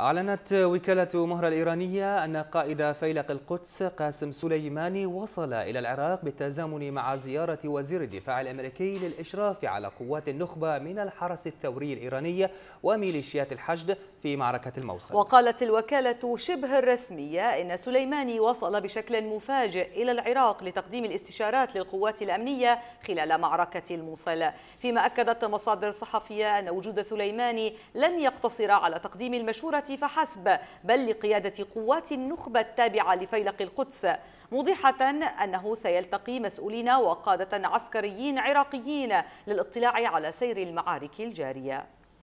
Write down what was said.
أعلنت وكالة مهرة الإيرانية أن قائد فيلق القدس قاسم سليماني وصل إلى العراق بالتزامن مع زيارة وزير الدفاع الأمريكي للإشراف على قوات النخبة من الحرس الثوري الإيراني وميليشيات الحشد في معركة الموصل وقالت الوكالة شبه الرسمية إن سليماني وصل بشكل مفاجئ إلى العراق لتقديم الاستشارات للقوات الأمنية خلال معركة الموصل فيما أكدت مصادر صحفية أن وجود سليماني لن يقتصر على تقديم المشورة فحسب بل لقيادة قوات النخبة التابعة لفيلق القدس موضحة أنه سيلتقي مسؤولين وقادة عسكريين عراقيين للاطلاع على سير المعارك الجارية